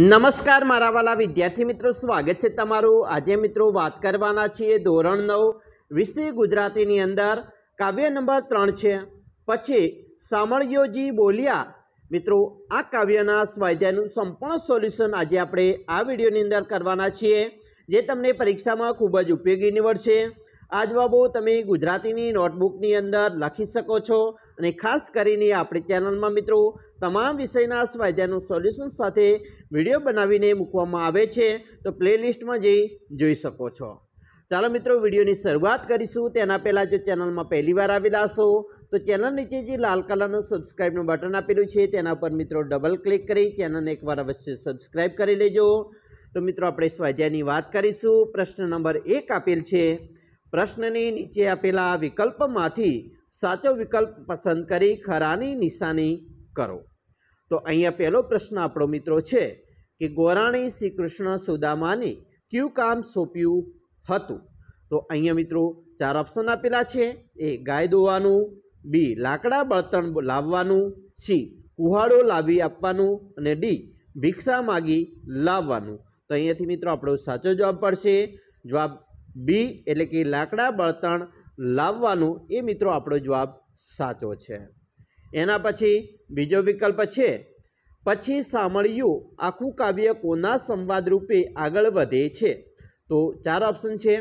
નમસ્કાર મારા વાલા વિદ્યાર્થી મિત્રો સ્વાગત છે તમારું આજે મિત્રો વાત કરવાના છીએ ધોરણ નવ વિષય ગુજરાતીની અંદર કાવ્ય નંબર ત્રણ છે પછી સામળિયોજી બોલ્યા મિત્રો આ કાવ્યના સ્વાધ્યાયનું સંપૂર્ણ સોલ્યુશન આજે આપણે આ વિડીયોની અંદર કરવાના છીએ જે તમને પરીક્ષામાં ખૂબ જ ઉપયોગી નિવડશે આ જવાબો તમે ગુજરાતીની નોટબુકની અંદર લખી શકો છો અને ખાસ કરીને આપણી ચેનલમાં મિત્રો તમામ વિષયના સ્વાધ્યાયનું સોલ્યુશન સાથે વિડીયો બનાવીને મૂકવામાં આવે છે તો પ્લેલિસ્ટમાં જઈ જોઈ શકો છો ચાલો મિત્રો વિડીયોની શરૂઆત કરીશું તેના પહેલાં જો ચેનલમાં પહેલીવાર આવેલા હશો તો ચેનલ નીચે જે લાલ કલરનું સબસ્ક્રાઈબનું બટન આપેલું છે તેના પર મિત્રો ડબલ ક્લિક કરી ચેનલને એકવાર અવશ્ય સબસ્ક્રાઈબ કરી લેજો તો મિત્રો આપણે સ્વાધ્યાયની વાત કરીશું પ્રશ્ન નંબર એક આપેલ છે પ્રશ્નની નીચે આપેલા વિકલ્પમાંથી સાચો વિકલ્પ પસંદ કરી ખરાની નિશાની કરો તો અહીંયા પહેલો પ્રશ્ન આપણો મિત્રો છે કે ગોરાણી શ્રી કૃષ્ણ સુદામાને કયું કામ સોંપ્યું હતું તો અહીંયા મિત્રો ચાર ઓપ્શન આપેલા છે એ ગાય ધોવાનું બી લાકડા બળતણ લાવવાનું સી કુહાડો લાવી આપવાનું અને ડી ભિક્ષા માગી લાવવાનું તો અહીંયાથી મિત્રો આપણો સાચો જવાબ પડશે જવાબ બી એટલે કે લાકડા બળતણ લાવવાનું એ મિત્રો આપણો જવાબ સાચો છે એના પછી બીજો વિકલ્પ છે પછી સાંભળ્યું આખું કાવ્ય કોના સંવાદ રૂપે આગળ વધે છે તો ચાર ઓપ્શન છે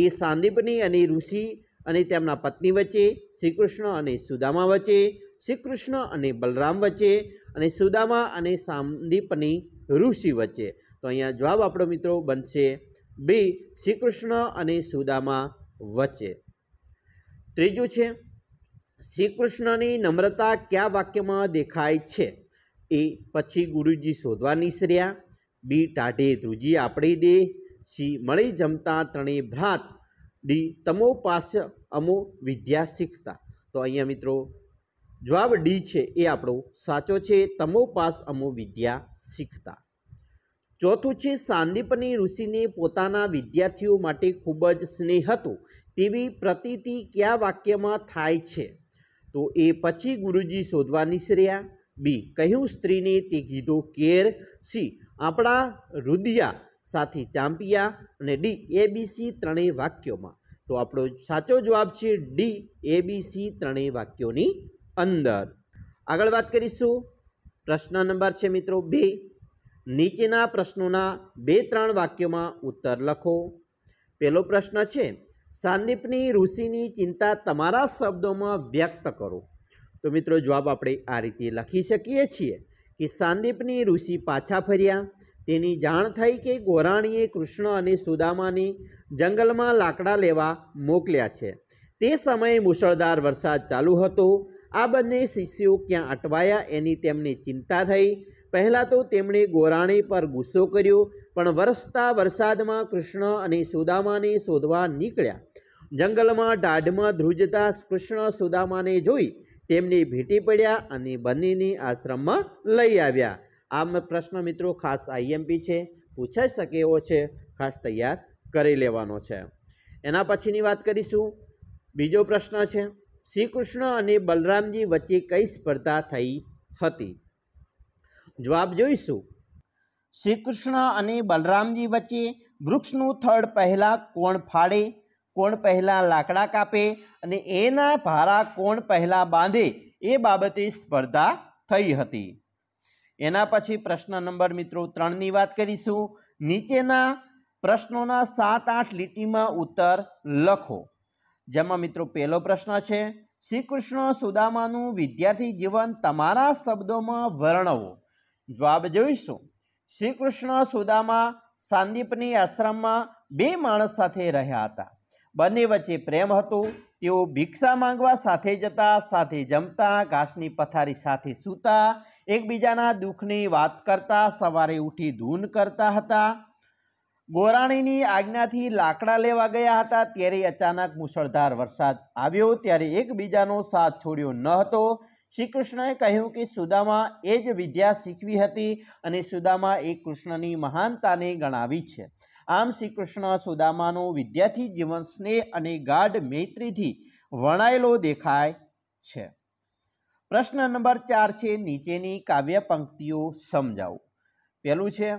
એ સાંદીપની અને ઋષિ અને તેમના પત્ની વચ્ચે શ્રીકૃષ્ણ અને સુદામા વચ્ચે શ્રીકૃષ્ણ અને બલરામ વચ્ચે અને સુદામા અને સાંદીપની ઋષિ વચ્ચે તો અહીંયા જવાબ આપણો મિત્રો બનશે બે શ્રી કૃષ્ણ અને સુદામા વચ્ચે ત્રીજું છે શ્રી કૃષ્ણની નમ્રતા કયા વાક્યમાં દેખાય છે એ પછી ગુરુજી શોધવા નિસર્યા બી ટાઢે ધ્રુજી આપણી દે સી મળી જમતા ત્રણેય ભ્રાત ડી તમો પાસ અમો વિદ્યા શીખતા તો અહીંયા મિત્રો જવાબ ડી છે એ આપણો સાચો છે તમો પાસ અમો વિદ્યા શીખતા ચોથું છે સાંદીપની ઋષિને પોતાના વિદ્યાર્થીઓ માટે ખૂબ જ સ્નેહ હતો તેવી પ્રતીતિ કયા વાક્યમાં થાય છે તો એ પછી ગુરુજી શોધવાની શ્રેયા બી કહ્યું સ્ત્રીને તે કીધો કેર સી આપણા રુદિયા સાથી ચાંપિયા અને ડી એબીસી ત્રણેય વાક્યોમાં તો આપણો સાચો જવાબ છે ડી એબીસી ત્રણેય વાક્યોની અંદર આગળ વાત કરીશું પ્રશ્ન નંબર છે મિત્રો બે નીચેના પ્રશ્નોના બે ત્રણ વાક્યોમાં ઉત્તર લખો પહેલો પ્રશ્ન છે સાંદીપની ઋષિની ચિંતા તમારા શબ્દોમાં વ્યક્ત કરો તો મિત્રો જવાબ આપણે આ રીતે લખી શકીએ છીએ કે સાંદીપની ઋષિ પાછા ફર્યા તેની જાણ થઈ કે ગોરાણીએ કૃષ્ણ અને સુદામાને જંગલમાં લાકડા લેવા મોકલ્યા છે તે સમયે મુશળધાર વરસાદ ચાલુ હતો આ બંને શિષ્યો ક્યાં અટવાયા એની તેમને ચિંતા થઈ પહેલાં તો તેમણે ગોરાણી પર ગુસ્સો કર્યો પણ વરસતા વરસાદમાં કૃષ્ણ અને સુદામાને શોધવા નીકળ્યા જંગલમાં ઢાઢમાં ધ્રુજતા કૃષ્ણ સુદામાને જોઈ તેમની ભેટી પડ્યા અને બંનેને આશ્રમમાં લઈ આવ્યા આમ પ્રશ્ન મિત્રો ખાસ આઈએમપી છે પૂછાઈ શકે એવો છે ખાસ તૈયાર કરી લેવાનો છે એના પછીની વાત કરીશું બીજો પ્રશ્ન છે શ્રી કૃષ્ણ અને બલરામજી વચ્ચે કઈ સ્પર્ધા થઈ હતી જવાબ જોઈશું શ્રી કૃષ્ણ અને બલરામજી વચ્ચે વૃક્ષનું થડ પહેલાં કોણ ફાડે કોણ પહેલાં લાકડા કાપે અને એના ભારા કોણ પહેલાં બાંધે એ બાબતે સ્પર્ધા થઈ હતી એના પછી પ્રશ્ન નંબર મિત્રો ત્રણની વાત કરીશું નીચેના પ્રશ્નોના સાત આઠ લીટીમાં ઉત્તર લખો જેમાં મિત્રો પહેલો પ્રશ્ન છે શ્રી કૃષ્ણ સુદામાનું વિદ્યાર્થી જીવન તમારા શબ્દોમાં વર્ણવો જવાબ જોઈશું શ્રી કૃષ્ણ સુદામા સાંદીપની આશ્રમમાં બે માણસ સાથે રહ્યા હતા બંને વચ્ચે પ્રેમ હતો તેઓ ભિક્ષા માંગવા સાથે જતા સાથે જમતા ઘાસની પથારી સાથે સૂતા એકબીજાના દુઃખની વાત કરતા સવારે ઉઠી ધૂન કરતા હતા ગોરાણીની આજ્ઞાથી લાકડા લેવા ગયા હતા ત્યારે અચાનક મુસળધાર વરસાદ આવ્યો ત્યારે એકબીજાનો સાથ છોડ્યો ન હતો શ્રી કૃષ્ણએ કહ્યું કે સુદામા એ જ વિદ્યા શીખવી હતી અને સુદામા એ કૃષ્ણની મહાનતાને ગણાવી છે આમ શ્રી કૃષ્ણ સુદામાનો વિદ્યાર્થી જીવન સ્નેહ અને ગાઢ મૈત્રીથી વણાયેલો દેખાય છે પ્રશ્ન નંબર ચાર છે નીચેની કાવ્ય પંક્તિઓ સમજાવો પહેલું છે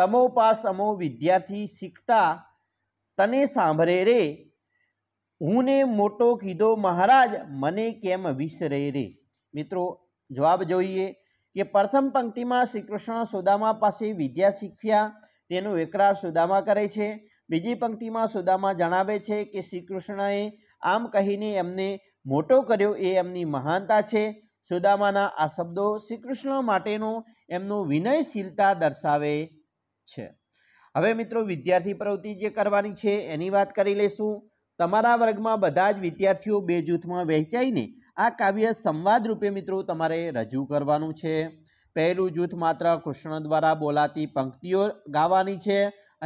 તમોપાસ અમો વિદ્યાર્થી શીખતા તને સાંભળે રે હું ને મોટો કીધો મહારાજ મને કેમ વિસરે રે મિત્રો જવાબ જોઈએ કે પ્રથમ પંક્તિમાં શ્રીકૃષ્ણ સુદામા પાસે વિદ્યા શીખ્યા તેનો એકરાર સુદામા કરે છે બીજી પંક્તિમાં સુદામા જણાવે છે કે શ્રીકૃષ્ણએ આમ કહીને એમને મોટો કર્યો એ એમની મહાનતા છે સુદામાના આ શબ્દો શ્રીકૃષ્ણ માટેનો એમનો વિનયશીલતા દર્શાવે છે હવે મિત્રો વિદ્યાર્થી પ્રવૃત્તિ જે કરવાની છે એની વાત કરી લઈશું તમારા વર્ગમાં બધા જ વિદ્યાર્થીઓ બે જૂથમાં વહેંચાઈને આ કાવ્ય સંવાદ રૂપે મિત્રો તમારે રજૂ કરવાનું છે પહેલું જૂથ માત્ર કૃષ્ણ દ્વારા બોલાતી પંક્તિઓ ગાવાની છે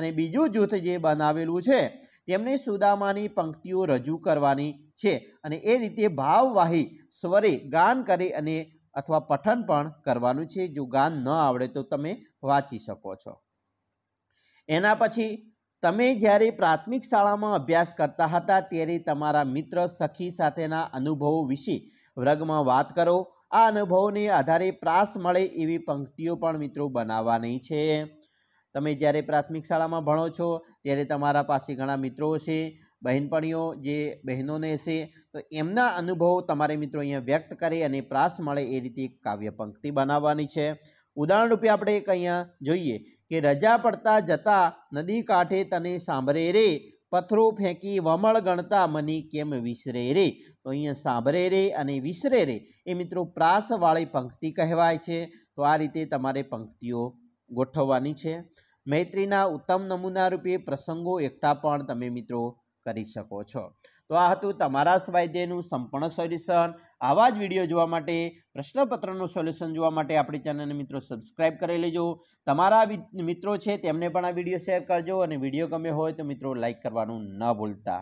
અને બીજું જૂથ જે બનાવેલું છે તેમને સુદામાની પંક્તિઓ રજૂ કરવાની છે અને એ રીતે ભાવવાહી સ્વરે ગાન કરી અને અથવા પઠન પણ કરવાનું છે જો ગાન ન આવડે તો તમે વાંચી શકો છો એના પછી તમે જ્યારે પ્રાથમિક શાળામાં અભ્યાસ કરતા હતા ત્યારે તમારા મિત્ર સખી સાથેના અનુભવો વિશે વર્ગમાં વાત કરો આ અનુભવોને આધારે પ્રાસ મળે એવી પંક્તિઓ પણ મિત્રો બનાવવાની છે તમે જ્યારે પ્રાથમિક શાળામાં ભણો છો ત્યારે તમારા પાસે ઘણા મિત્રો છે બહેનપણીઓ જે બહેનોને છે તો એમના અનુભવો તમારે મિત્રો અહીંયા વ્યક્ત કરે અને પ્રાસ મળે એ રીતે કાવ્ય પંક્તિ બનાવવાની છે ઉદાહરણ રૂપે આપણે એક અહીંયા જોઈએ કે રજા પડતા જતા નદી કાંઠે તને સાંભળે રે પથરો ફેંકી વમળ ગણતા મને કેમ વિસરે રે તો અહીંયા સાંભળે રે અને વિસરે રે એ મિત્રો પ્રાસવાળી પંક્તિ કહેવાય છે તો આ રીતે તમારે પંક્તિઓ ગોઠવવાની છે મૈત્રીના ઉત્તમ નમૂના રૂપે પ્રસંગો એકઠા પણ તમે મિત્રો કરી શકો છો તો આ હતું તમારા સ્વાધ્યાયનું સંપૂર્ણ સોલ્યુશન આવા જ વિડીયો જોવા માટે પ્રશ્નપત્રનું સોલ્યુશન જોવા માટે આપણી ચેનલને મિત્રો સબસ્ક્રાઇબ કરી લેજો તમારા મિત્રો છે તેમને પણ આ વિડીયો શેર કરજો અને વિડીયો ગમે હોય તો મિત્રો લાઇક કરવાનું ન ભૂલતા